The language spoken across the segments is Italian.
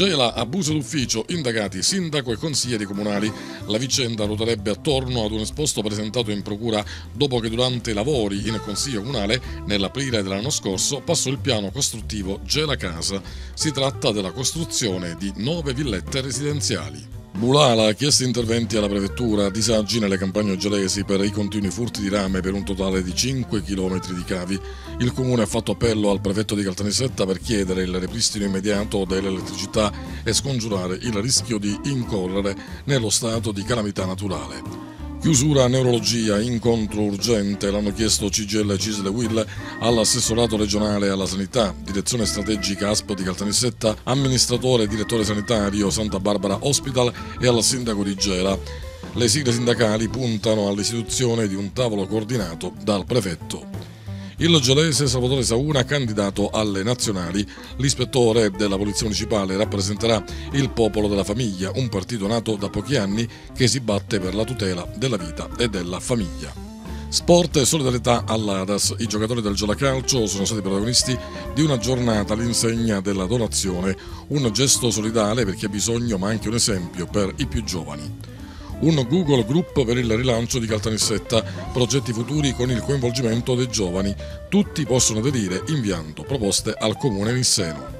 Gela abuso d'ufficio, indagati sindaco e consiglieri comunali. La vicenda ruoterebbe attorno ad un esposto presentato in procura dopo che durante i lavori in consiglio comunale, nell'aprile dell'anno scorso, passò il piano costruttivo Gela Casa. Si tratta della costruzione di nove villette residenziali. Bulala ha chiesto interventi alla prefettura, disagi nelle campagne ogelesi per i continui furti di rame per un totale di 5 km di cavi. Il comune ha fatto appello al prefetto di Caltanissetta per chiedere il ripristino immediato dell'elettricità e scongiurare il rischio di incorrere nello stato di calamità naturale. Chiusura neurologia, incontro urgente, l'hanno chiesto CGL Cisle Will all'assessorato regionale alla sanità, direzione strategica ASP di Caltanissetta, amministratore e direttore sanitario Santa Barbara Hospital e al sindaco di Gela. Le sigle sindacali puntano all'istituzione di un tavolo coordinato dal prefetto. Il giolese Salvatore Sauna, candidato alle nazionali, l'ispettore della Polizia Municipale rappresenterà il popolo della famiglia, un partito nato da pochi anni che si batte per la tutela della vita e della famiglia. Sport e solidarietà all'Adas. I giocatori del Giolacalcio sono stati protagonisti di una giornata all'insegna della donazione, un gesto solidale per chi ha bisogno ma anche un esempio per i più giovani un Google Group per il rilancio di Caltanissetta, progetti futuri con il coinvolgimento dei giovani. Tutti possono aderire inviando proposte al comune Misseno.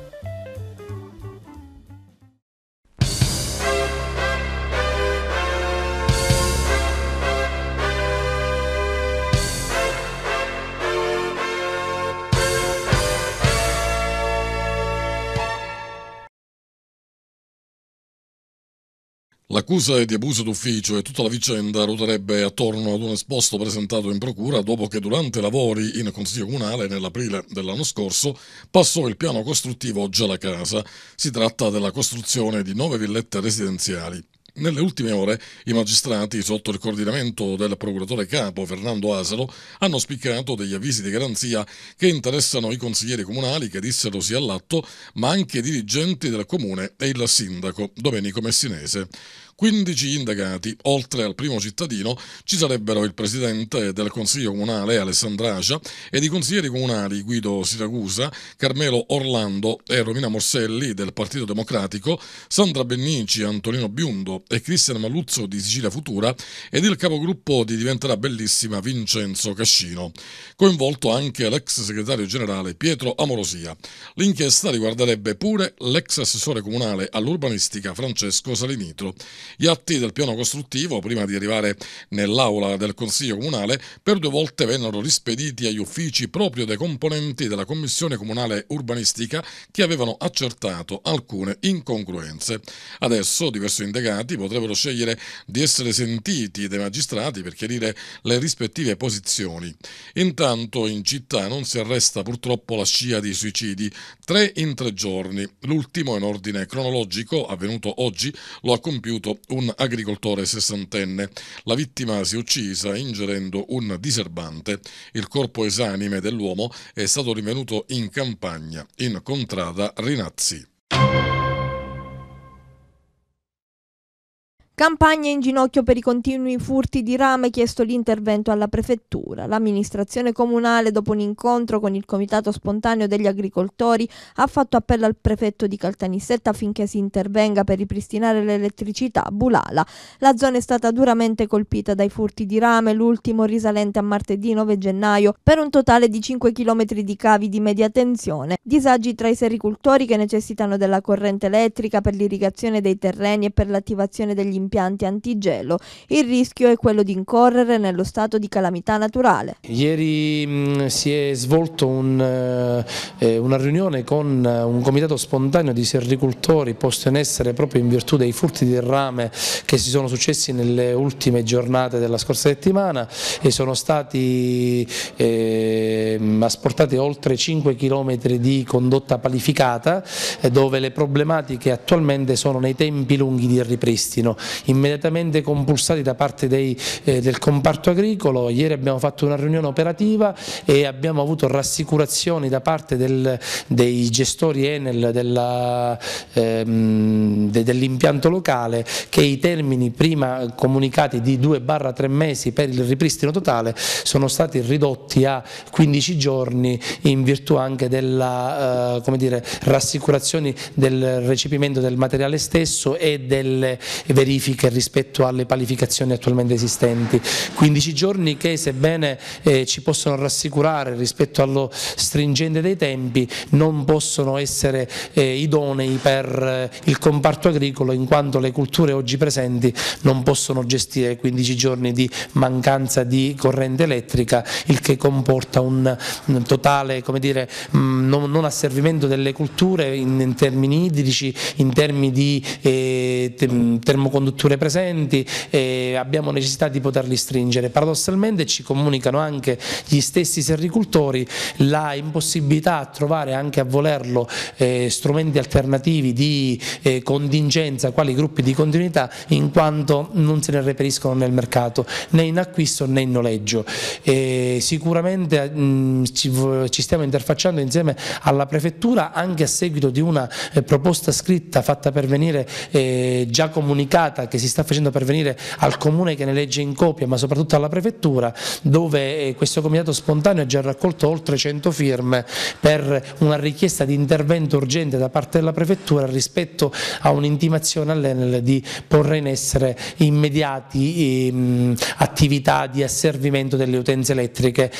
L'accusa è di abuso d'ufficio e tutta la vicenda ruoterebbe attorno ad un esposto presentato in procura dopo che durante lavori in Consiglio Comunale nell'aprile dell'anno scorso passò il piano costruttivo Già Casa. Si tratta della costruzione di nove villette residenziali. Nelle ultime ore i magistrati, sotto il coordinamento del procuratore capo Fernando Aselo, hanno spiccato degli avvisi di garanzia che interessano i consiglieri comunali che dissero sì all'atto, ma anche i dirigenti del comune e il sindaco Domenico Messinese. 15 indagati, oltre al primo cittadino, ci sarebbero il presidente del Consiglio Comunale Alessandragia ed i consiglieri comunali Guido Siracusa, Carmelo Orlando e Romina Morselli del Partito Democratico, Sandra Bennici, Antonino Biundo e Cristian Maluzzo di Sicilia Futura ed il capogruppo di Diventerà Bellissima Vincenzo Cascino. Coinvolto anche l'ex segretario generale Pietro Amorosia. L'inchiesta riguarderebbe pure l'ex assessore comunale all'urbanistica Francesco Salinitro gli atti del piano costruttivo, prima di arrivare nell'aula del Consiglio Comunale, per due volte vennero rispediti agli uffici proprio dei componenti della Commissione Comunale Urbanistica che avevano accertato alcune incongruenze. Adesso diversi indagati potrebbero scegliere di essere sentiti dai magistrati per chiarire le rispettive posizioni. Intanto in città non si arresta purtroppo la scia di suicidi, tre in tre giorni. L'ultimo in ordine cronologico, avvenuto oggi, lo ha compiuto morto un agricoltore sessantenne. La vittima si è uccisa ingerendo un diserbante. Il corpo esanime dell'uomo è stato rinvenuto in campagna, in contrada Rinazzi. Campagna in ginocchio per i continui furti di rame, chiesto l'intervento alla prefettura. L'amministrazione comunale, dopo un incontro con il comitato spontaneo degli agricoltori, ha fatto appello al prefetto di Caltanissetta affinché si intervenga per ripristinare l'elettricità a Bulala. La zona è stata duramente colpita dai furti di rame, l'ultimo risalente a martedì 9 gennaio, per un totale di 5 km di cavi di media tensione. Disagi tra i sericultori che necessitano della corrente elettrica per l'irrigazione dei terreni e per l'attivazione degli impianti impianti antigelo. Il rischio è quello di incorrere nello stato di calamità naturale. Ieri mh, mm, si è svolto un, eh, eh una riunione con eh, un comitato spontaneo di sericultori posto in essere proprio in virtù dei furti di rame che si sono successi nelle ultime giornate della scorsa settimana e sono stati eh, asportati oltre 5 km di condotta palificata eh, dove le problematiche attualmente sono nei tempi lunghi di ripristino immediatamente compulsati da parte dei, eh, del comparto agricolo, ieri abbiamo fatto una riunione operativa e abbiamo avuto rassicurazioni da parte del, dei gestori Enel ehm, dell'impianto locale che i termini prima comunicati di 2-3 mesi per il ripristino totale sono stati ridotti a 15 giorni in virtù anche della eh, dire, rassicurazione del recepimento del materiale stesso e delle verifiche modifiche rispetto alle palificazioni attualmente esistenti. 15 giorni che sebbene eh, ci possono rassicurare rispetto allo stringente dei tempi non possono essere eh, idonei per eh, il comparto agricolo in quanto le culture oggi presenti non possono gestire 15 giorni di mancanza di corrente elettrica, il che comporta un, un totale dire, mm, non, non, asservimento delle culture in, in termini idrici, in termini di eh, termoconduttori strutture presenti e abbiamo necessità di poterli stringere. Paradossalmente ci comunicano anche gli stessi serricultori la impossibilità a trovare anche a volerlo eh, strumenti alternativi di eh, contingenza, quali gruppi di continuità, in quanto non se ne reperiscono nel mercato, né in acquisto né in noleggio. Eh, sicuramente mh, ci, ci, stiamo interfacciando insieme alla Prefettura anche a seguito di una eh, proposta scritta fatta per pervenire eh, già comunicata carta che si sta facendo pervenire al comune che ne legge in copia ma soprattutto alla prefettura dove eh, questo comitato spontaneo ha già raccolto oltre 100 firme per una richiesta di intervento urgente da parte della prefettura rispetto a un'intimazione all'Enel di porre in essere immediati ehm, attività di asservimento delle utenze elettriche.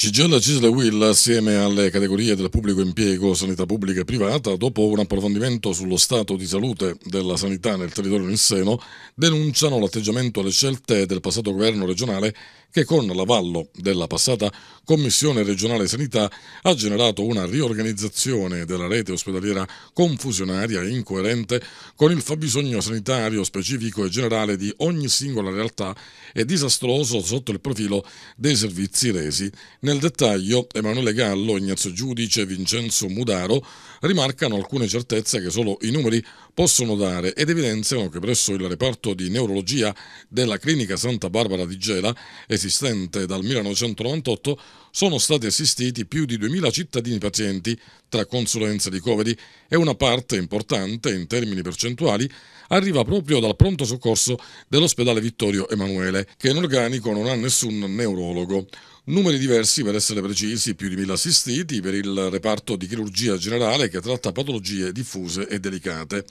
Cigella Cisle Will, assieme alle categorie del pubblico impiego, sanità pubblica e privata, dopo un approfondimento sullo stato di salute della sanità nel territorio nisseno, denunciano l'atteggiamento alle scelte del passato governo regionale che con l'avallo della passata Commissione regionale sanità ha generato una riorganizzazione della rete ospedaliera confusionaria e incoerente con il fabbisogno sanitario specifico e generale di ogni singola realtà e disastroso sotto il profilo dei servizi resi nel dettaglio, Emanuele Gallo, Ignazio Giudice e Vincenzo Mudaro rimarcano alcune certezze che solo i numeri possono dare ed evidenziano che presso il reparto di neurologia della Clinica Santa Barbara di Gela, esistente dal 1998, sono stati assistiti più di 2.000 cittadini pazienti tra consulenze e ricoveri e una parte importante in termini percentuali arriva proprio dal pronto soccorso dell'ospedale Vittorio Emanuele, che in organico non ha nessun neurologo. Numeri diversi, per essere precisi, più di mille assistiti per il reparto di chirurgia generale che tratta patologie diffuse e delicate.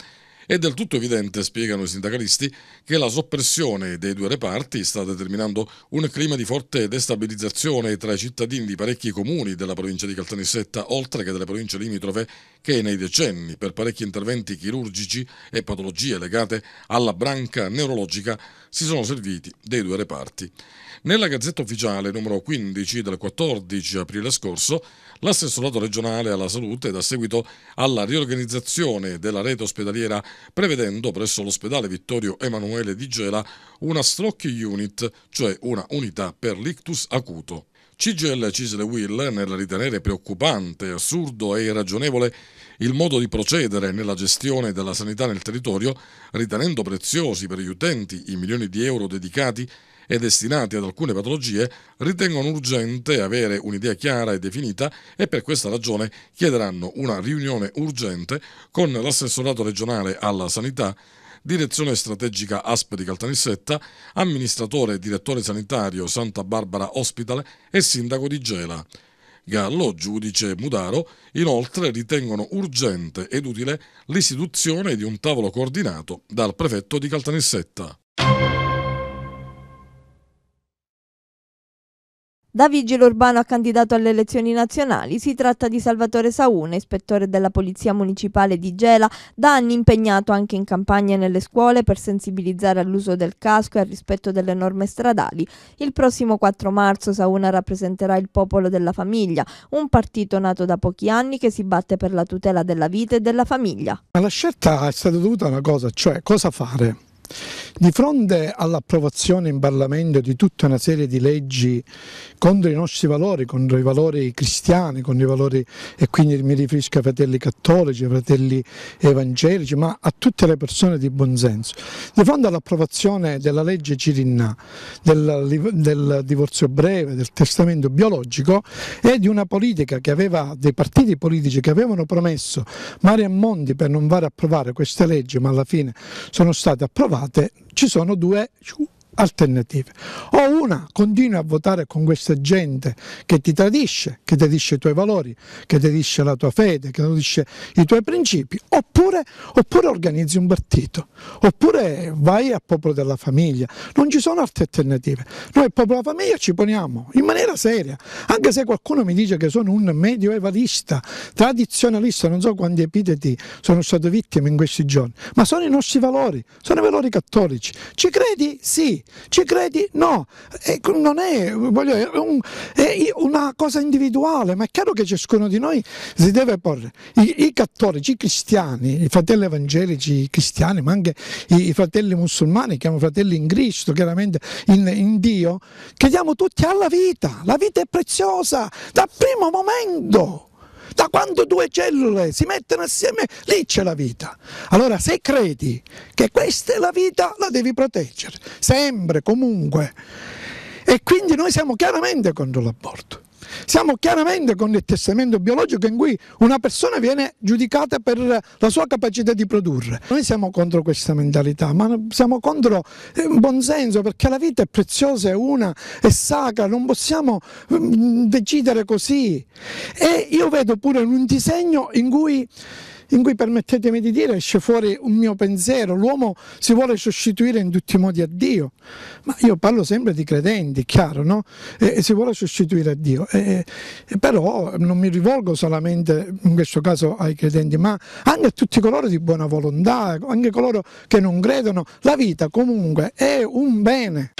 È del tutto evidente, spiegano i sindacalisti, che la soppressione dei due reparti sta determinando un clima di forte destabilizzazione tra i cittadini di parecchi comuni della provincia di Caltanissetta, oltre che delle province limitrofe, che nei decenni, per parecchi interventi chirurgici e patologie legate alla branca neurologica, si sono serviti dei due reparti. Nella Gazzetta Ufficiale numero 15 del 14 aprile scorso l'assessorato regionale alla salute dà seguito alla riorganizzazione della rete ospedaliera prevedendo presso l'ospedale Vittorio Emanuele di Gela una stroke unit, cioè una unità per l'ictus acuto. CGL Cisle Will, nel ritenere preoccupante, assurdo e irragionevole il modo di procedere nella gestione della sanità nel territorio, ritenendo preziosi per gli utenti i milioni di euro dedicati e destinati ad alcune patologie, ritengono urgente avere un'idea chiara e definita e per questa ragione chiederanno una riunione urgente con l'assessorato regionale alla sanità direzione strategica ASP di Caltanissetta, amministratore e direttore sanitario Santa Barbara Hospital e sindaco di Gela. Gallo, giudice Mudaro, inoltre ritengono urgente ed utile l'istituzione di un tavolo coordinato dal prefetto di Caltanissetta. Da vigile urbano a candidato alle elezioni nazionali si tratta di Salvatore Saune, ispettore della Polizia Municipale di Gela, da anni impegnato anche in campagne nelle scuole per sensibilizzare all'uso del casco e al rispetto delle norme stradali. Il prossimo 4 marzo Sauna rappresenterà il Popolo della Famiglia, un partito nato da pochi anni che si batte per la tutela della vita e della famiglia. Ma la scelta è stata dovuta a una cosa, cioè cosa fare. Di fronte all'approvazione in Parlamento di tutta una serie di leggi contro i nostri valori, contro i valori cristiani, contro i valori, e quindi mi riferisco ai fratelli cattolici, ai fratelli evangelici, ma a tutte le persone di buonsenso, di fronte all'approvazione della legge Cirinna, del, del divorzio breve, del testamento biologico e di una politica che aveva, dei partiti politici che avevano promesso mare e mondi per non far approvare queste leggi, ma alla fine sono state approvate, trovate ci sono due alternative. O una, continui a votare con questa gente che ti tradisce, che tradisce i tuoi valori, che tradisce la tua fede, che tradisce i tuoi principi, oppure, oppure organizzi un partito, oppure vai al popolo della famiglia. Non ci sono altre alternative. Noi al popolo della famiglia ci poniamo in maniera seria, anche se qualcuno mi dice che sono un medioevalista, tradizionalista, non so quanti epiteti sono stato vittima in questi giorni, ma sono i nostri valori, sono i valori cattolici. Ci credi? Sì ci credi? No, e non è, voglio, è, un, è, una cosa individuale, ma è chiaro che ciascuno di noi si deve porre. I, i cattolici, i cristiani, i fratelli evangelici i cristiani, ma anche i, i fratelli musulmani, chiamo fratelli in Cristo, chiaramente in, in Dio, crediamo tutti alla vita, la vita è preziosa dal primo momento. Da quando due cellule si mettono assieme, lì c'è la vita. Allora se credi che questa è la vita, la devi proteggere, sempre, comunque. E quindi noi siamo chiaramente contro l'aborto. Siamo chiaramente con il testamento biologico in cui una persona viene giudicata per la sua capacità di produrre. Noi siamo contro questa mentalità, ma siamo contro il eh, buon senso perché la vita è preziosa, è una, è sacra, non possiamo mm, decidere così. E io vedo pure un disegno in cui in cui permettetemi di dire esce fuori un mio pensiero, l'uomo si vuole sostituire in tutti i modi a Dio, ma io parlo sempre di credenti, chiaro, no? E, e si vuole sostituire a Dio, e, e però non mi rivolgo solamente in questo caso ai credenti, ma anche a tutti coloro di buona volontà, anche coloro che non credono, la vita comunque è un bene.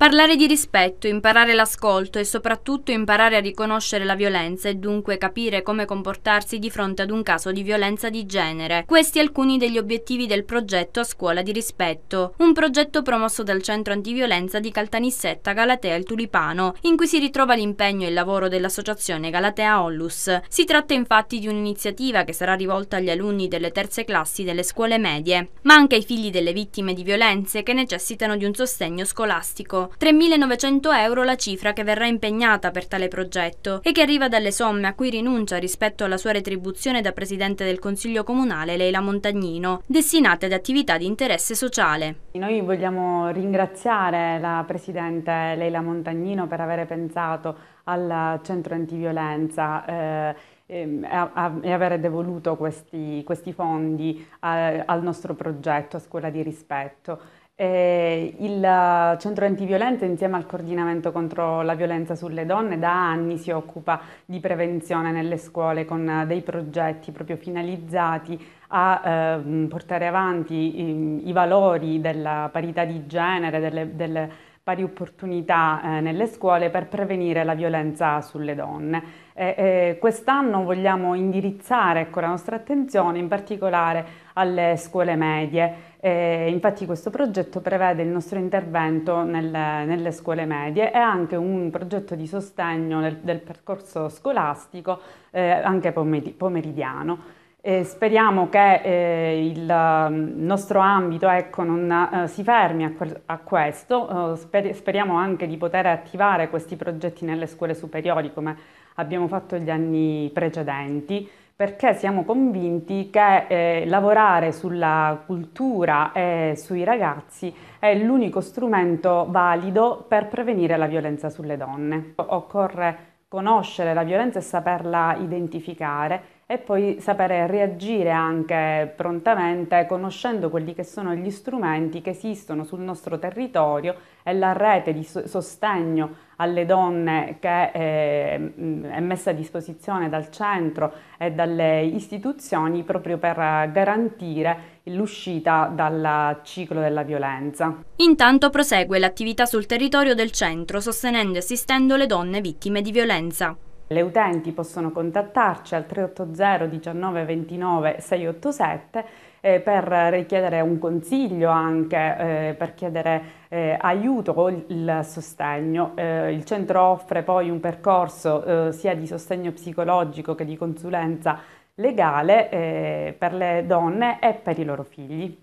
Parlare di rispetto, imparare l'ascolto e soprattutto imparare a riconoscere la violenza e dunque capire come comportarsi di fronte ad un caso di violenza di genere. Questi alcuni degli obiettivi del progetto A Scuola di Rispetto, un progetto promosso dal Centro Antiviolenza di Caltanissetta, Galatea il Tulipano, in cui si ritrova l'impegno e il lavoro dell'associazione Galatea Ollus. Si tratta infatti di un'iniziativa che sarà rivolta agli alunni delle terze classi delle scuole medie, ma anche ai figli delle vittime di violenze che necessitano di un sostegno scolastico. 3.900 euro la cifra che verrà impegnata per tale progetto e che arriva dalle somme a cui rinuncia rispetto alla sua retribuzione da Presidente del Consiglio Comunale Leila Montagnino, destinate ad attività di interesse sociale. Noi vogliamo ringraziare la Presidente Leila Montagnino per aver pensato al centro antiviolenza eh, ehm, e, a, e avere devoluto questi, questi fondi a, eh, al nostro progetto a Scuola di Rispetto. Eh, il centro antiviolenza insieme al coordinamento contro la violenza sulle donne da anni si occupa di prevenzione nelle scuole con eh, dei progetti proprio finalizzati a eh, portare avanti i, ehm, i valori della parità di genere, delle, delle pari opportunità eh, nelle scuole per prevenire la violenza sulle donne. Eh, eh, quest'anno vogliamo indirizzare ecco, la nostra attenzione in particolare alle scuole medie. infatti questo progetto prevede il nostro intervento nel, nelle scuole medie e anche un progetto di sostegno del, del percorso scolastico eh, anche pomeridiano. Eh, speriamo che eh, il mm, nostro ambito ecco, non eh, si fermi a, que a questo, eh, sper speriamo anche di poter attivare questi progetti nelle scuole superiori come abbiamo fatto gli anni precedenti, perché siamo convinti che eh, lavorare sulla cultura e sui ragazzi è l'unico strumento valido per prevenire la violenza sulle donne. Occorre conoscere la violenza e saperla identificare e poi sapere reagire anche prontamente conoscendo quelli che sono gli strumenti che esistono sul nostro territorio e la rete di sostegno alle donne che ehm, è messa a disposizione dal centro e dalle istituzioni proprio per garantire l'uscita dal ciclo della violenza. Intanto prosegue l'attività sul territorio del centro sostenendo e assistendo le donne vittime di violenza. Le utenti possono contattarci al 380 19 29 687 eh, per richiedere un consiglio anche, eh, per chiedere eh, aiuto o il sostegno. Eh, il centro offre poi un percorso eh, sia di sostegno psicologico che di consulenza legale eh, per le donne e per i loro figli.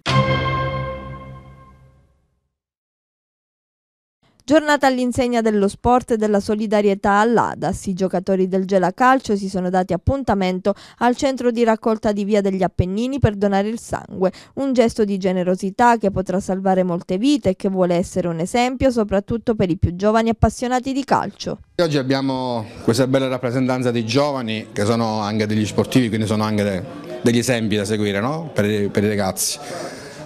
Giornata all'insegna dello sport e della solidarietà all'Adas. I giocatori del Gela Calcio si sono dati appuntamento al centro di raccolta di Via degli Appennini per donare il sangue. Un gesto di generosità che potrà salvare molte vite e che vuole essere un esempio soprattutto per i più giovani appassionati di calcio. Oggi abbiamo questa bella rappresentanza di giovani che sono anche degli sportivi, quindi sono anche degli esempi da seguire no? per, i, per, i ragazzi.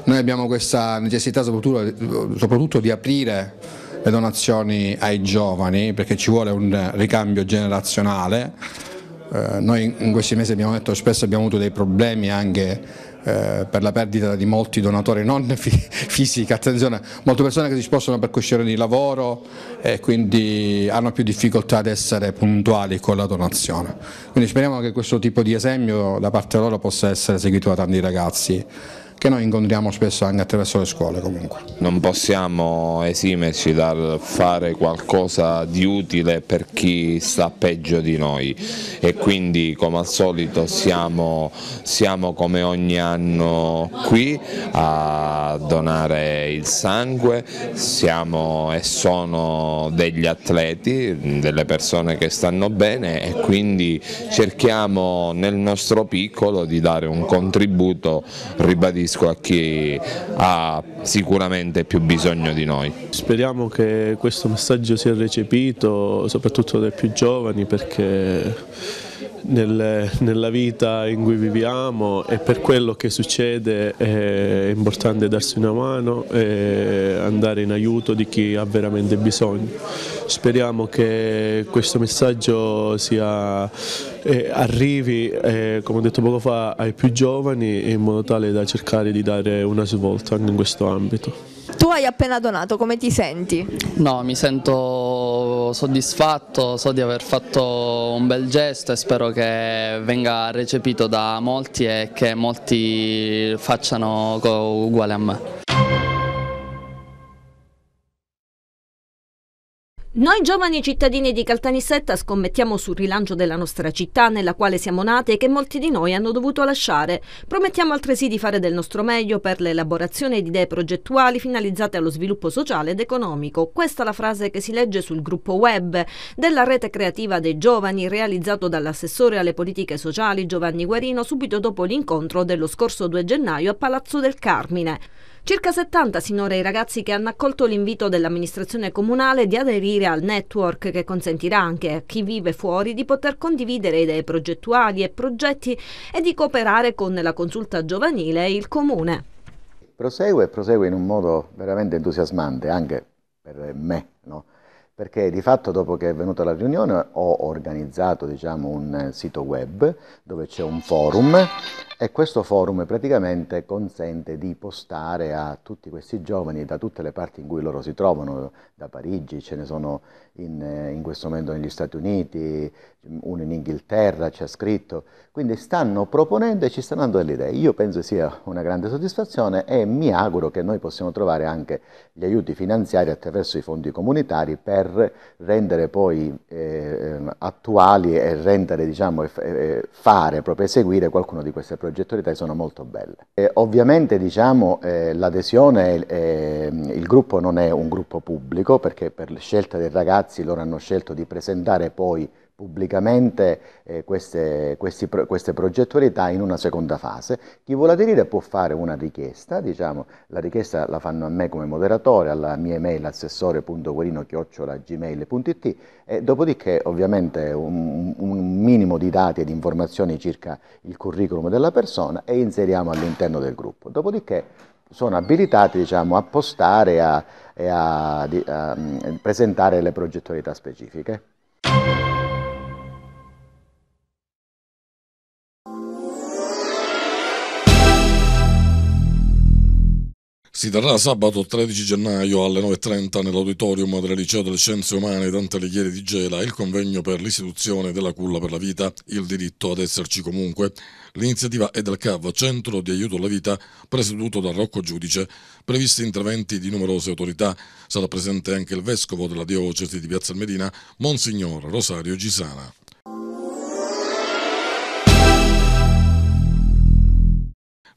Noi abbiamo questa necessità soprattutto, soprattutto di aprire le donazioni ai giovani perché ci vuole un ricambio generazionale. Eh, noi in questi mesi abbiamo detto spesso abbiamo avuto dei problemi anche eh, per la perdita di molti donatori non fi fisica, attenzione, molte persone che si spostano per questioni di lavoro e quindi hanno più difficoltà ad essere puntuali con la donazione. Quindi speriamo che questo tipo di esempio da parte loro possa essere seguito da tanti ragazzi che noi incontriamo spesso anche attraverso le scuole comunque. Non possiamo esimerci dal fare qualcosa di utile per chi sta peggio di noi e quindi come al solito siamo, siamo come ogni anno qui a donare il sangue, siamo e sono degli atleti, delle persone che stanno bene e quindi cerchiamo nel nostro piccolo di dare un contributo ribadito riferisco a chi ha sicuramente più bisogno di noi. Speriamo che questo messaggio sia recepito soprattutto dai più giovani perché nella vita in cui viviamo e per quello che succede è importante darsi una mano e andare in aiuto di chi ha veramente bisogno speriamo che questo messaggio sia, eh, arrivi, eh, come ho detto poco fa, ai più giovani in modo tale da cercare di dare una svolta anche in questo ambito. Tu hai appena donato, come ti senti? No, mi sento soddisfatto, so di aver fatto un bel gesto e spero che venga recepito da molti e che molti facciano uguale a me. Noi giovani cittadini di Caltanissetta scommettiamo sul rilancio della nostra città nella quale siamo nati e che molti di noi hanno dovuto lasciare. Promettiamo altresì di fare del nostro meglio per l'elaborazione di idee progettuali finalizzate allo sviluppo sociale ed economico. Questa è la frase che si legge sul gruppo web della rete creativa dei giovani realizzato dall'assessore alle politiche sociali Giovanni Guarino subito dopo l'incontro dello scorso 2 gennaio a Palazzo del Carmine. Circa 70 sinora i ragazzi che hanno accolto l'invito dell'amministrazione comunale di aderire al network che consentirà anche a chi vive fuori di poter condividere idee progettuali e progetti e di cooperare con la consulta giovanile e il comune. Prosegue e prosegue in un modo veramente entusiasmante anche per me, no? perché di fatto dopo che è venuta la riunione ho organizzato diciamo, un sito web dove c'è un forum e questo forum praticamente consente di postare a tutti questi giovani da tutte le parti in cui loro si trovano, da Parigi, ce ne sono in, eh, in questo momento negli Stati Uniti, uno in Inghilterra ci ha scritto, quindi stanno proponendo e ci stanno dando delle idee. Io penso sia una grande soddisfazione e mi auguro che noi possiamo trovare anche gli aiuti finanziari attraverso i fondi comunitari per rendere poi eh, ehm, attuali e rendere, diciamo, fare, proprio eseguire qualcuno di queste progetti progettualità sono molto belle. E ovviamente diciamo, eh, l'adesione, eh, il gruppo non è un gruppo pubblico perché per scelta dei ragazzi loro hanno scelto di presentare poi pubblicamente eh, queste, questi, queste, progettualità in una seconda fase. Chi vuole aderire può fare una richiesta, diciamo, la richiesta la fanno a me come moderatore, alla mia email assessore.guarino.gmail.it e dopodiché ovviamente un, un, minimo di dati e di informazioni circa il curriculum della persona e inseriamo all'interno del gruppo. Dopodiché sono abilitati diciamo, a postare e a, a, a, a mm, presentare le progettualità specifiche. Si terrà sabato 13 gennaio alle 9.30 nell'auditorium del Liceo delle Scienze Umane Dante Alighieri di Gela il convegno per l'istituzione della culla per la vita, il diritto ad esserci comunque. L'iniziativa è del CAV, Centro di Aiuto alla Vita, presieduto da Rocco Giudice. Previsti interventi di numerose autorità. Sarà presente anche il vescovo della diocesi di Piazza Almedina, Monsignor Rosario Gisana.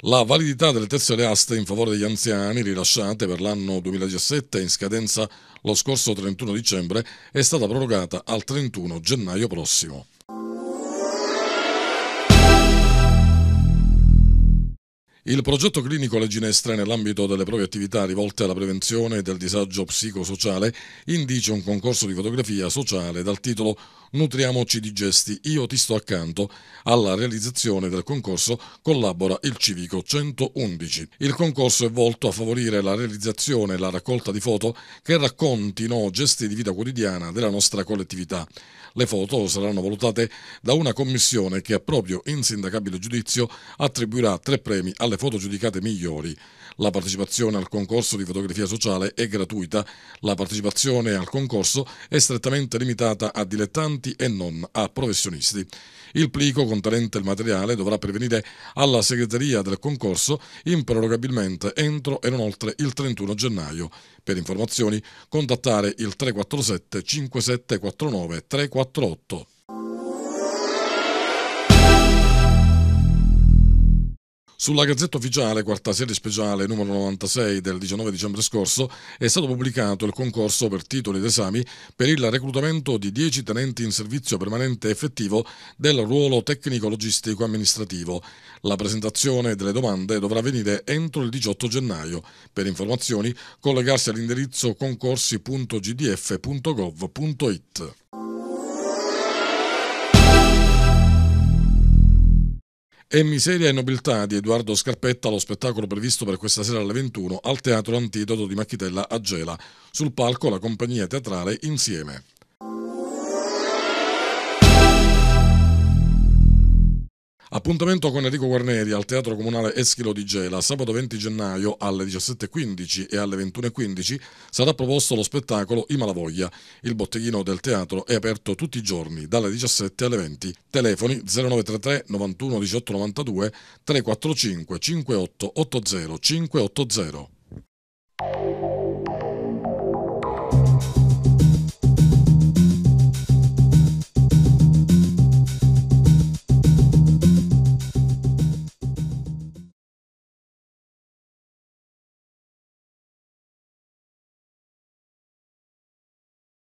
la validità delle tessere aste in favore degli anziani rilasciate per l'anno 2017 in scadenza lo scorso 31 dicembre è stata prorogata al 31 gennaio prossimo. Il progetto clinico Le Ginestre nell'ambito delle proprie attività rivolte alla prevenzione del disagio psicosociale indice un concorso di fotografia sociale dal titolo Nutriamoci di gesti, io ti sto accanto. Alla realizzazione del concorso collabora il Civico 111. Il concorso è volto a favorire la realizzazione e la raccolta di foto che raccontino gesti di vita quotidiana della nostra collettività. Le foto saranno valutate da una commissione che a proprio insindacabile giudizio attribuirà tre premi alle foto giudicate migliori. La partecipazione al concorso di fotografia sociale è gratuita, la partecipazione al concorso è strettamente limitata a dilettanti studenti e non a professionisti. Il plico contenente il materiale dovrà pervenire alla segreteria del concorso improrogabilmente entro e non oltre il 31 gennaio. Per informazioni contattare il 347 5749 348. Sulla Gazzetta Ufficiale, quarta serie speciale numero 96 del 19 dicembre scorso, è stato pubblicato il concorso per titoli ed esami per il reclutamento di 10 tenenti in servizio permanente effettivo del ruolo tecnico-logistico-amministrativo. La presentazione delle domande dovrà avvenire entro il 18 gennaio. Per informazioni collegarsi all'indirizzo concorsi.gdf.gov.it. E Miseria e Nobiltà di Edoardo Scarpetta, lo spettacolo previsto per questa sera alle 21 al Teatro Antidoto di Macchitella a Gela. Sul palco la compagnia teatrale Insieme. Appuntamento con Enrico Guarneri al Teatro Comunale Eschilo di Gela, sabato 20 gennaio alle 17.15 e alle 21.15 sarà proposto lo spettacolo I Malavoglia. Il botteghino del teatro è aperto tutti i giorni dalle 17 alle 20. Telefoni 0933 91 18 92 345 58 80 580.